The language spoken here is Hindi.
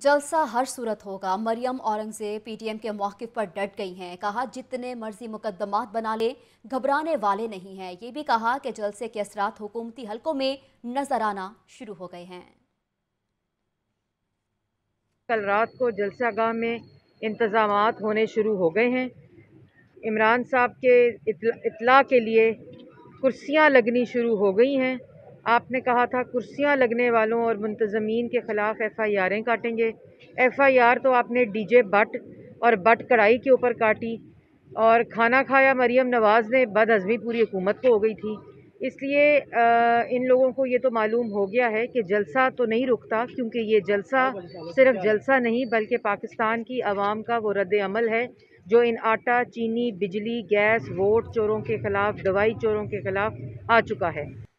जलसा हर सूरत होगा मरियम औरंगजेब पीटीएम के मौके पर डट गई हैं कहा जितने मर्जी मुकदमात बना ले घबराने वाले नहीं हैं ये भी कहा कि जलसे के असरात हुकूमती हलकों में नजर आना शुरू हो गए हैं कल रात को गांव में इंतज़ाम होने शुरू हो गए हैं इमरान साहब के इतला, इतला के लिए कुर्सियाँ लगनी शुरू हो गई हैं आपने कहा था कुर्सियां लगने वालों और मुंतजमीन के ख़िलाफ़ एफ़ आई आरें काटेंगे एफ़ आई आर तो आपने डी जे बट और बट कढ़ाई के ऊपर काटी और खाना खाया मरीम नवाज़ ने बदहज़मी पूरी हुकूमत को हो गई थी इसलिए इन लोगों को ये तो मालूम हो गया है कि जलसा तो नहीं रुकता क्योंकि ये जलसा सिर्फ जलसा नहीं बल्कि पाकिस्तान की आवाम का वो रद्द अमल है जो इन आटा चीनी बिजली गैस वोट चोरों के ख़िलाफ़ दवाई चोरों के ख़िलाफ़ आ चुका है